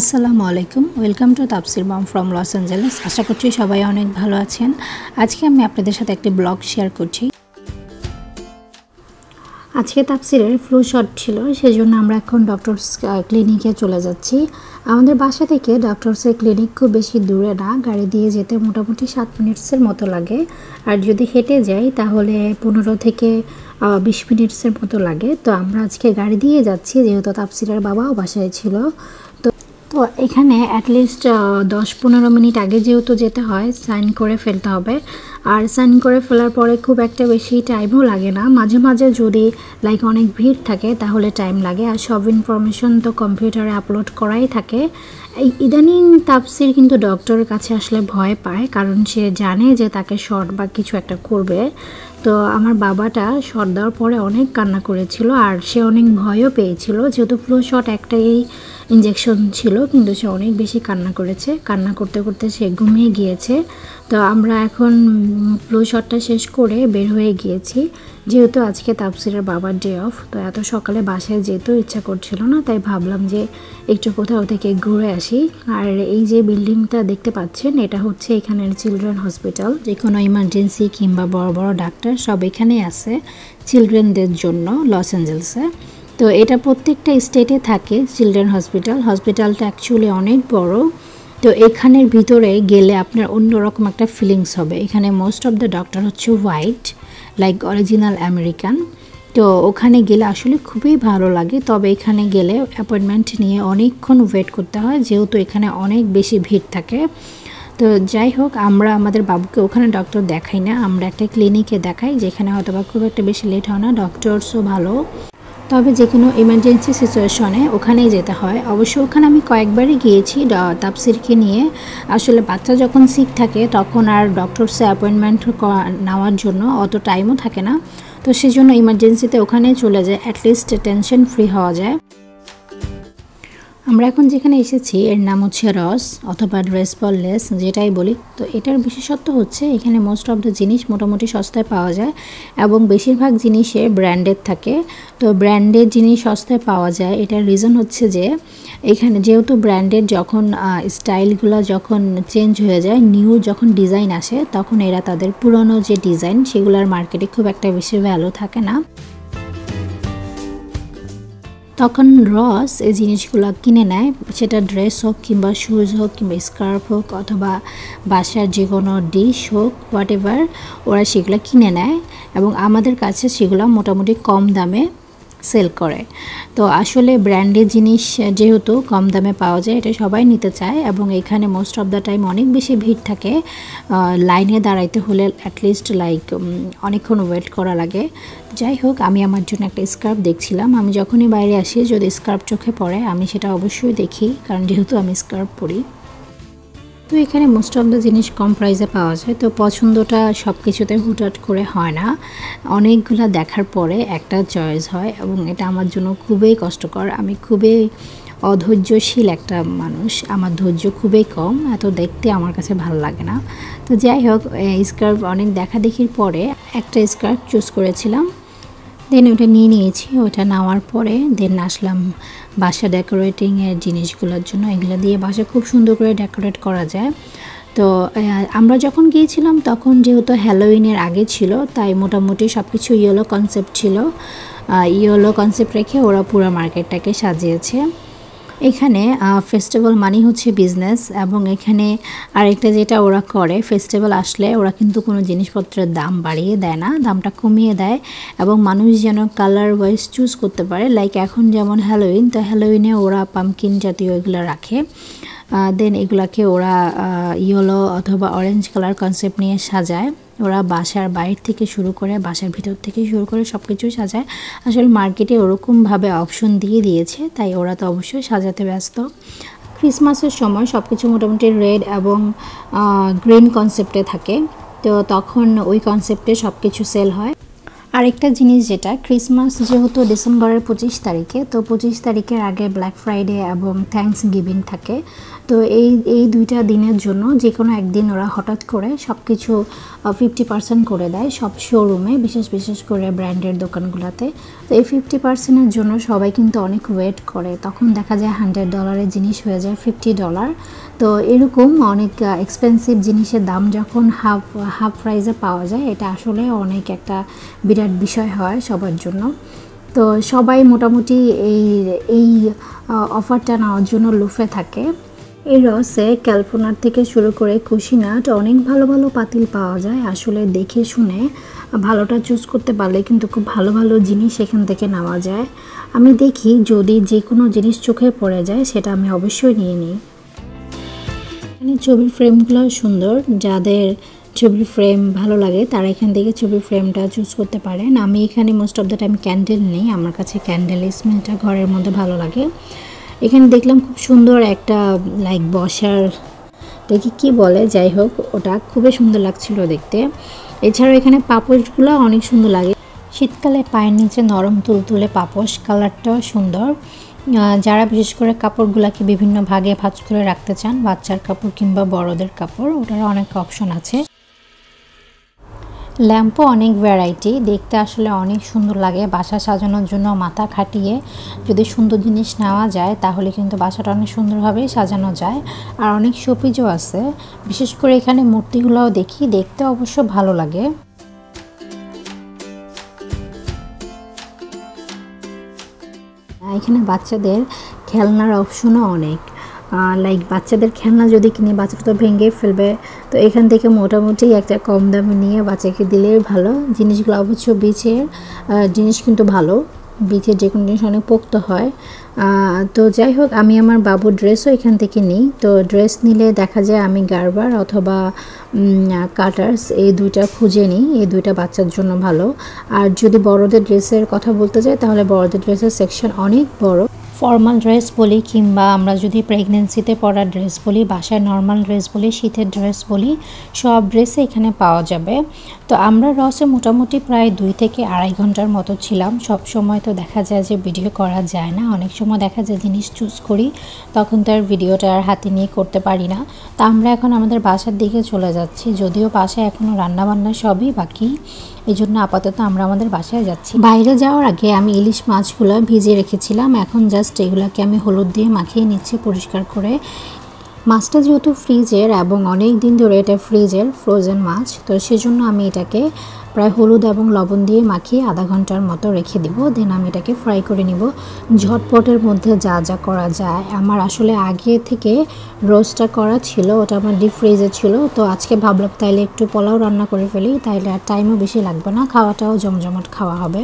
আসসালামু আলাইকুম welcome to তাপসির মাম ফ্রম লস অ্যাঞ্জেলেস আশা করছি সবাই অনেক ভালো আছেন আজকে আমি আপনাদের সাথে একটি ব্লগ শেয়ার করছি আজকে তাপসিরের ফ্লু শট ছিল সেজন্য আমরা এখন ডক্টরস ক্লিনিকে চলে যাচ্ছি আমাদের বাসা থেকে ডক্টরসের ক্লিনিক খুব বেশি দূরে না গাড়ি দিয়ে যেতে মোটামুটি সাত মিনিটসের মতো লাগে আর যদি হেঁটে যাই তাহলে পনেরো থেকে বিশ মিনিটসের মতো লাগে তো আমরা আজকে গাড়ি দিয়ে যাচ্ছি যেহেতু তাপসিরের বাবাও বাসায় ছিল তো এখানে অ্যাটলিস্ট দশ পনেরো মিনিট আগে যেহেতু যেতে হয় সাইন করে ফেলতে হবে আর সাইন করে ফেলার পরে খুব একটা বেশি টাইমও লাগে না মাঝে মাঝে যদি লাইক অনেক ভিড় থাকে তাহলে টাইম লাগে আর সব ইনফরমেশন তো কম্পিউটারে আপলোড করাই থাকে ইদানিং তাপসির কিন্তু ডক্টরের কাছে আসলে ভয় পায় কারণ সে জানে যে তাকে শর্ট বা কিছু একটা করবে তো আমার বাবাটা শট দেওয়ার পরে অনেক কান্না করেছিল আর সে অনেক ভয়ও পেয়েছিল যেহেতু ফ্লো শট একটাই ইঞ্জেকশন ছিল কিন্তু সে অনেক বেশি কান্না করেছে কান্না করতে করতে সে ঘুমিয়ে গিয়েছে তো আমরা এখন ফ্লো শটটা শেষ করে বের হয়ে গিয়েছি যেহেতু আজকে তাপসিরের বাবার ডে অফ তো এত সকালে বাসায় যেতেও ইচ্ছা করছিল না তাই ভাবলাম যে একটু কোথাও থেকে ঘুরে আসি আর এই যে বিল্ডিংটা দেখতে পাচ্ছেন এটা হচ্ছে এখানের চিলড্রেন হসপিটাল যে কোনো ইমার্জেন্সি কিংবা বড় বড় ডাক্তার সব এখানেই আছে চিলড্রেনদের জন্য লস অ্যাঞ্জেলসে তো এটা প্রত্যেকটা স্টেটে থাকে চিলড্রেন হসপিটাল হসপিটালটা অ্যাকচুয়ালি অনেক বড় তো এখানের ভিতরে গেলে আপনার অন্যরকম একটা ফিলিংস হবে এখানে মোস্ট অফ দ্য ডক্টর হচ্ছে হোয়াইট লাইক অরিজিনাল আমেরিকান তো ওখানে গেলে আসলে খুবই ভালো লাগে তবে এখানে গেলে অ্যাপয়েন্টমেন্ট নিয়ে অনেকক্ষণ ওয়েট করতে হয় যেহেতু এখানে অনেক বেশি ভিড় থাকে তো যাই হোক আমরা আমাদের বাবুকে ওখানে ডক্টর দেখাই না আমরা একটা ক্লিনিকে দেখাই যেখানে হয়তো বা খুব একটা বেশি লেট হয় না ডক্টরসও ভালো তবে যে কোনো ইমার্জেন্সি সিচুয়েশনে ওখানেই যেতে হয় অবশ্য ওখানে আমি কয়েকবারই গিয়েছি তাপসিরকে নিয়ে আসলে বাচ্চা যখন সিক থাকে তখন আর ডক্টরসে অ্যাপয়েন্টমেন্ট নেওয়ার জন্য অত টাইমও থাকে না তো সেজন্য ইমার্জেন্সিতে ওখানে চলে যায় অ্যাটলিস্ট টেনশন ফ্রি হওয়া যায় আমরা এখন যেখানে এসেছি এর নাম হচ্ছে রস অথবা ড্রেস লেস যেটাই বলি তো এটার বিশেষত্ব হচ্ছে এখানে মোস্ট অফ দ্য জিনিস মোটামুটি সস্তায় পাওয়া যায় এবং বেশিরভাগ জিনিসে ব্র্যান্ডেড থাকে তো ব্র্যান্ডেড জিনিস সস্তায় পাওয়া যায় এটার রিজন হচ্ছে যে এখানে যেহেতু ব্র্যান্ডেড যখন স্টাইলগুলো যখন চেঞ্জ হয়ে যায় নিউ যখন ডিজাইন আসে তখন এরা তাদের পুরনো যে ডিজাইন সেগুলোর মার্কেটে খুব একটা বেশি ভ্যালু থাকে না তখন রস এই জিনিসগুলো কিনে নেয় সেটা ড্রেস হোক কিংবা শুজ হোক কিংবা স্কার্ফ হোক অথবা বাসার যে কোনো ডিশ হোক হোয়াট ওরা সেগুলো কিনে নেয় এবং আমাদের কাছে সেগুলো মোটামুটি কম দামে সেল করে তো আসলে ব্র্যান্ডের জিনিস যেহেতু কম দামে পাওয়া যায় এটা সবাই নিতে চায় এবং এখানে মোস্ট অফ দ্য টাইম অনেক বেশি ভিড় থাকে লাইনে দাঁড়াইতে হলে অ্যাটলিস্ট লাইক অনেকক্ষণ ওয়েট করা লাগে যাই হোক আমি আমার জন্য একটা স্কার্ফ দেখছিলাম আমি যখনই বাইরে আসি যদি স্কার্ফ চোখে পড়ে আমি সেটা অবশ্যই দেখি কারণ যেহেতু আমি স্কার্ফ পরি তো এখানে মোস্ট অফ দ্য জিনিস কম প্রাইসে পাওয়া যায় তো পছন্দটা সব কিছুতে হুটহাট করে হয় না অনেকগুলো দেখার পরে একটা চয়েস হয় এবং এটা আমার জন্য খুবই কষ্টকর আমি খুবই অধৈর্যশীল একটা মানুষ আমার ধৈর্য খুবই কম এত দেখতে আমার কাছে ভালো লাগে না তো যাই হোক স্কার্ফ অনেক দেখা দেখির পরে একটা স্কার্ফ চুজ করেছিলাম দেন ওটা নিয়ে নিয়েছি ওটা নেওয়ার পরে দেন আসলাম বাসা ডেকোরেটিংয়ের জিনিসগুলোর জন্য এগুলো দিয়ে বাসা খুব সুন্দর করে ডেকোরেট করা যায় তো আমরা যখন গিয়েছিলাম তখন যেহেতু হ্যালোইনের আগে ছিল তাই মোটামুটি সব কিছু ইয়েলো কনসেপ্ট ছিল ইয়েলো কনসেপ্ট রেখে ওরা পুরো মার্কেটটাকে সাজিয়েছে এখানে ফেস্টিভ্যাল মানি হচ্ছে বিজনেস এবং এখানে আরেকটা যেটা ওরা করে ফেস্টিভ্যাল আসলে ওরা কিন্তু কোনো জিনিসপত্রের দাম বাড়িয়ে দেয় না দামটা কমিয়ে দেয় এবং মানুষ যেন কালার ওয়াইজ চুজ করতে পারে লাইক এখন যেমন হ্যালোইন তো হ্যালোইনে ওরা পামকিন জাতীয় এগুলো রাখে দেন এগুলাকে ওরা ইয়েলো অথবা অরেঞ্জ কালার কনসেপ্ট নিয়ে সাজায় ওরা বাসার বাইর থেকে শুরু করে বাসার ভিতর থেকে শুরু করে সব কিছুই সাজায় আসলে মার্কেটে ওরকমভাবে অপশন দিয়ে দিয়েছে তাই ওরা তো অবশ্যই সাজাতে ব্যস্ত ক্রিসমাসের সময় সব কিছু মোটামুটি রেড এবং গ্রিন কনসেপ্টে থাকে তো তখন ওই কনসেপ্টে সব কিছু সেল হয় আরেকটা জিনিস যেটা ক্রিসমাস যেহেতু ডিসেম্বরের পঁচিশ তারিখে তো পঁচিশ তারিখের আগে ব্ল্যাক ফ্রাইডে এবং থ্যাংকস গিভিং থাকে তো এই এই দুইটা দিনের জন্য যে কোনো একদিন ওরা হঠাৎ করে সব কিছু ফিফটি পার্সেন্ট করে দেয় সব শোরুমে বিশেষ বিশেষ করে ব্র্যান্ডের দোকানগুলোতে তো এই ফিফটি পার্সেন্টের জন্য সবাই কিন্তু অনেক ওয়েট করে তখন দেখা যায় হান্ড্রেড ডলারের জিনিস হয়ে যায় ফিফটি ডলার তো এরকম অনেক এক্সপেন্সিভ জিনিসের দাম যখন হাফ হাফ প্রাইসে পাওয়া যায় এটা আসলে অনেক একটা বিরাট বিরাট বিষয় হয় সবার জন্য তো সবাই মোটামুটি এই এই অফারটা নেওয়ার জন্য লুফে থাকে এই রসে ক্যালফোনার থেকে শুরু করে কুশিনাট অনেক ভালো ভালো পাতিল পাওয়া যায় আসলে দেখে শুনে ভালোটা চুজ করতে পারলে কিন্তু খুব ভালো ভালো জিনিস এখান থেকে নেওয়া যায় আমি দেখি যদি যে কোনো জিনিস চোখে পড়ে যায় সেটা আমি অবশ্যই নিয়ে নিই এখানে ছবির ফ্রেমগুলো সুন্দর যাদের ছবির ফ্রেম ভালো লাগে তারা এখান থেকে ছবির ফ্রেমটা চুজ করতে পারেন আমি এখানে most of the time candle নেই আমার কাছে ক্যান্ডেল স্মেলটা ঘরের মধ্যে ভালো লাগে এখানে দেখলাম খুব সুন্দর একটা লাইক বসার দেখি কি বলে যাই হোক ওটা খুবই সুন্দর লাগছিল দেখতে এছাড়াও এখানে পাপোশগুলো অনেক সুন্দর লাগে শীতকালে পায়ের নিচে নরম তুলতুলে পাপোশ কালারটাও সুন্দর যারা বিশেষ করে কাপড়গুলাকে বিভিন্ন ভাগে ভাজ করে রাখতে চান বাচ্চার কাপড় কিংবা বড়দের কাপড় ওটার অনেক অপশন আছে ল্যাম্পও অনেক ভ্যারাইটি দেখতে আসলে অনেক সুন্দর লাগে বাসা সাজানোর জন্য মাথা খাটিয়ে যদি সুন্দর জিনিস নেওয়া যায় তাহলে কিন্তু বাসাটা অনেক সুন্দরভাবেই সাজানো যায় আর অনেক শোপিজও আছে বিশেষ করে এখানে মূর্তিগুলোও দেখি দেখতে অবশ্য ভালো লাগে এখানে বাচ্চাদের খেলনার অপশনও অনেক লাইক বাচ্চাদের খেলনা যদি কিনে বাচ্চাটা তো ভেঙে ফেলবে তো এখান থেকে মোটামুটি একটা কম দামে নিয়ে বাচ্চাকে দিলে ভালো জিনিসগুলো অবশ্য বিছের জিনিস কিন্তু ভালো বিচে যে কোনো জিনিস অনেক পোক্ত হয় তো যাই হোক আমি আমার বাবুর ড্রেসও এখান থেকে নিই তো ড্রেস নিলে দেখা যায় আমি গার্বার অথবা কাটার্স এই দুইটা খুঁজে নিই এই দুইটা বাচ্চার জন্য ভালো আর যদি বড়দের ড্রেসের কথা বলতে যাই তাহলে বড়দের ড্রেসের সেকশন অনেক বড় ফর্মাল ড্রেস বলি কিংবা আমরা যদি প্রেগনেন্সিতে পরা ড্রেস বলি বাসায় নর্মাল ড্রেস বলি শীতের ড্রেস বলি সব ড্রেসে এখানে পাওয়া যাবে তো আমরা রসে মোটামুটি প্রায় দুই থেকে আড়াই ঘন্টার মতো ছিলাম সব সময় তো দেখা যায় যে ভিডিও করা যায় না অনেক সময় দেখা যায় জিনিস চুজ করি তখন তো আর ভিডিওটা আর হাতে নিয়ে করতে পারি না তা আমরা এখন আমাদের বাসার দিকে চলে যাচ্ছি যদিও বাসায় এখনও রান্নাবান্না সবই বাকি এই জন্য আপাতত আমরা আমাদের বাসায় যাচ্ছি বাইরে যাওয়ার আগে আমি ইলিশ মাছগুলো ভিজিয়ে রেখেছিলাম এখন জাস্ট এগুলোকে আমি হলুদ দিয়ে মাখিয়ে নিচ্ছি পরিষ্কার করে মাছটা যেহেতু ফ্রিজের এবং অনেক দিন ধরে এটা ফ্রিজের ফ্রোজেন মাছ তো সেজন্য আমি এটাকে প্রায় হলুদ এবং লবণ দিয়ে মাখিয়ে আধা ঘন্টার মতো রেখে দিব দেন আমি এটাকে ফ্রাই করে নিব ঝটপটের মধ্যে যা যা করা যায় আমার আসলে আগে থেকে রোস্টটা করা ছিল ওটা আমার ডিপ ফ্রিজে ছিল তো আজকে ভাবলাম তাইলে একটু পোলাও রান্না করে ফেলি তাইলে আর টাইমও বেশি লাগবে না খাওয়াটাও জমজমাট খাওয়া হবে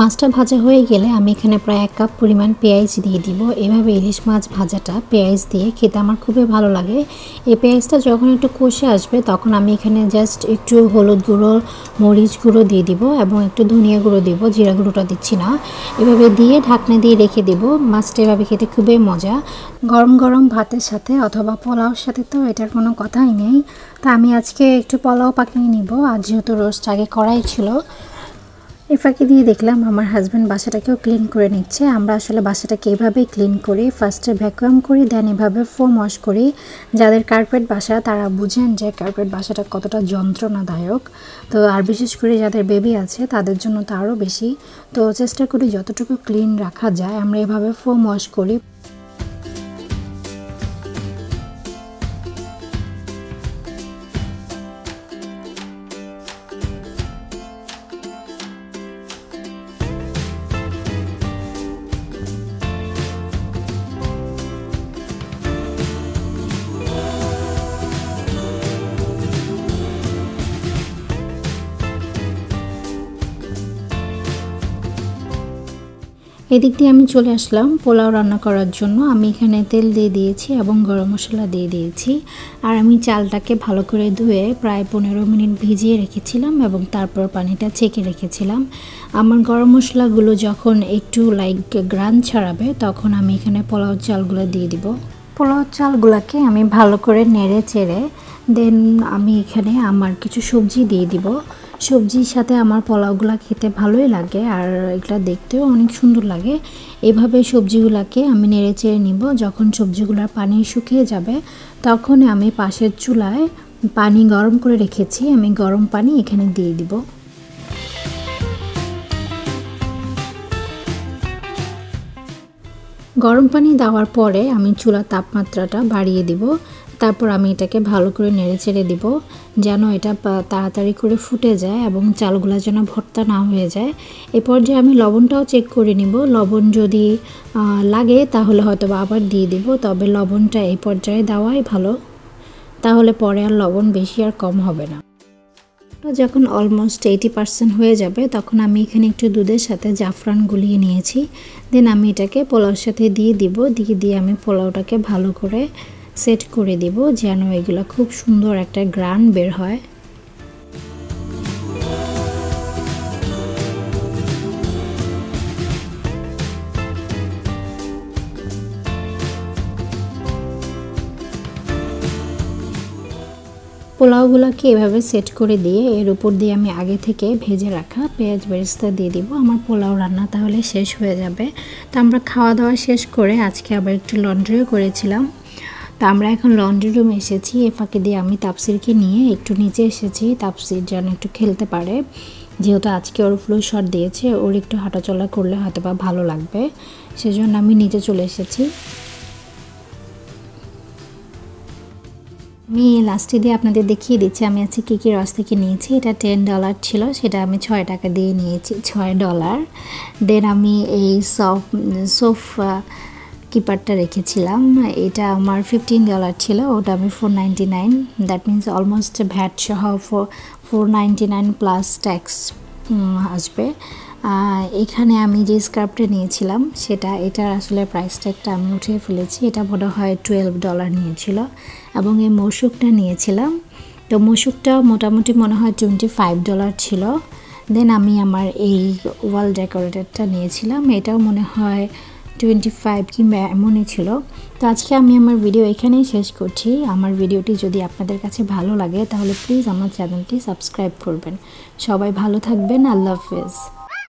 মাছটা ভাজা হয়ে গেলে আমি এখানে প্রায় এক কাপ পরিমাণ পেঁয়াজ দিয়ে দিব এভাবে ইলিশ মাছ ভাজাটা পেঁয়াজ দিয়ে খেতে আমার খুবই ভালো লাগে এই পেঁয়াজটা যখন একটু কষে আসবে তখন আমি এখানে জাস্ট একটু হলুদ গুঁড়ো মরিচ গুঁড়ো দিয়ে দিব এবং একটু ধনিয়া গুঁড়ো দিব জিরা গুঁড়োটা দিচ্ছি না এভাবে দিয়ে ঢাকনা দিয়ে রেখে দেব মাছটা এভাবে খেতে খুবই মজা গরম গরম ভাতের সাথে অথবা পোলাওর সাথে তো এটার কোনো কথাই নেই তা আমি আজকে একটু পোলাও পাকিয়ে নিব আর যেহেতু রোস্ট আগে করাই ছিল এ ফাঁকে দিয়ে দেখলাম আমার হাজব্যান্ড বাসাটাকেও ক্লিন করে নিচ্ছে আমরা আসলে বাসাটাকে এভাবেই ক্লিন করি ফার্স্টে ভ্যাকুয়াম করি দেন এভাবে ফোম ওয়াশ করি যাদের কার্পেট বাসা তারা বুঝেন যে কার্পেট বাসাটা কতটা যন্ত্রণাদায়ক তো আর বিশেষ করে যাদের বেবি আছে তাদের জন্য তো আরও বেশি তো চেষ্টা করি যতটুকু ক্লিন রাখা যায় আমরা এভাবে ফোম ওয়াশ করি এদিক দিয়ে আমি চলে আসলাম পোলাও রান্না করার জন্য আমি এখানে তেল দিয়ে দিয়েছি এবং গরম মশলা দিয়ে দিয়েছি আর আমি চালটাকে ভালো করে ধুয়ে প্রায় পনেরো মিনিট ভিজিয়ে রেখেছিলাম এবং তারপর পানিটা ছেঁকে রেখেছিলাম আমার গরম মশলাগুলো যখন একটু লাইক গ্রান ছাড়াবে তখন আমি এখানে পোলাও চালগুলো দিয়ে দিব পোলাও চালগুলোকে আমি ভালো করে নেড়ে চেড়ে দেন আমি এখানে আমার কিছু সবজি দিয়ে দিব সবজির সাথে আমার পোলাওগুলো খেতে ভালোই লাগে আর এটা দেখতেও অনেক সুন্দর লাগে এভাবে সবজিগুলোকে আমি নেড়ে চেড়ে নিব যখন সবজিগুলোর পানি শুকিয়ে যাবে তখন আমি পাশের চুলায় পানি গরম করে রেখেছি আমি গরম পানি এখানে দিয়ে দিব গরম পানি দেওয়ার পরে আমি চুলার তাপমাত্রাটা বাড়িয়ে দিব তারপর আমি এটাকে ভালো করে নেড়ে চেড়ে দিব যেন এটা তাড়াতাড়ি করে ফুটে যায় এবং চালগুলো যেন ভর্তা না হয়ে যায় এ পর্যায়ে আমি লবণটাও চেক করে নিব লবণ যদি লাগে তাহলে হয়তো আবার দিয়ে দিব তবে লবণটা এই পর্যায়ে দেওয়াই ভালো তাহলে পরে আর লবণ বেশি আর কম হবে না যখন অলমোস্ট এইটি পার্সেন্ট হয়ে যাবে তখন আমি এখানে একটু দুধের সাথে জাফরান গুলিয়ে নিয়েছি দেন আমি এটাকে পোলাওর সাথে দিয়ে দিব দিয়ে দিয়ে আমি পোলাওটাকে ভালো করে সেট করে দিব যেন এগুলো খুব সুন্দর একটা গ্রান বের হয় পোলাওগুলোকে এভাবে সেট করে দিয়ে এর উপর দিয়ে আমি আগে থেকে ভেজে রাখা পেঁয়াজ বেরেস্তা দিয়ে দিব আমার পোলাও রান্না তাহলে শেষ হয়ে যাবে তো আমরা খাওয়া দাওয়া শেষ করে আজকে আবার একটু লন্ড্রিও করেছিলাম তো আমরা এখন লন্ড্রি রুমে এসেছি এ ফাঁকে দিয়ে আমি তাপসিরকে নিয়ে একটু নিচে এসেছি তাপসির যেন একটু খেলতে পারে যেহেতু আজকে ওর ফ্লু শট দিয়েছে ওর একটু হাঁটাচলা করলে হয়তো বা ভালো লাগবে সেজন্য আমি নিচে চলে এসেছি আমি লাস্টে দিয়ে আপনাদের দেখিয়ে দিচ্ছি আমি আজকে কী কী রস থেকে নিয়েছি এটা টেন ডলার ছিল সেটা আমি ছয় টাকা দিয়ে নিয়েছি ছয় ডলার দেন আমি এই সফ সোফ কিপারটা রেখেছিলাম এটা আমার ফিফটিন ডলার ছিল ওটা আমি four ninety nine that means almost VAT সহ four four ninety nine plus tax আসবে এখানে আমি যে স্কার্ফটা নিয়েছিলাম সেটা এটার আসলে প্রাইস ট্যাগটা আমি উঠিয়ে ফেলেছি এটা মনে হয় টুয়েলভ ডলার নিয়েছিল এবং এই মৌসুকটা নিয়েছিলাম তো মৌসুকটা মোটামুটি মনে হয় টোয়েন্টি ফাইভ ডলার ছিল দেন আমি আমার এই ওয়াল ডেকোরেটরটা নিয়েছিলাম এটাও মনে হয় টোয়েন্টি ফাইভ কিংবা এমনই ছিল তো আজকে আমি আমার ভিডিও এখানেই শেষ করছি আমার ভিডিওটি যদি আপনাদের কাছে ভালো লাগে তাহলে প্লিজ আমার চ্যানেলটি সাবস্ক্রাইব করবেন সবাই ভালো থাকবেন আল্লাহ হাফেজ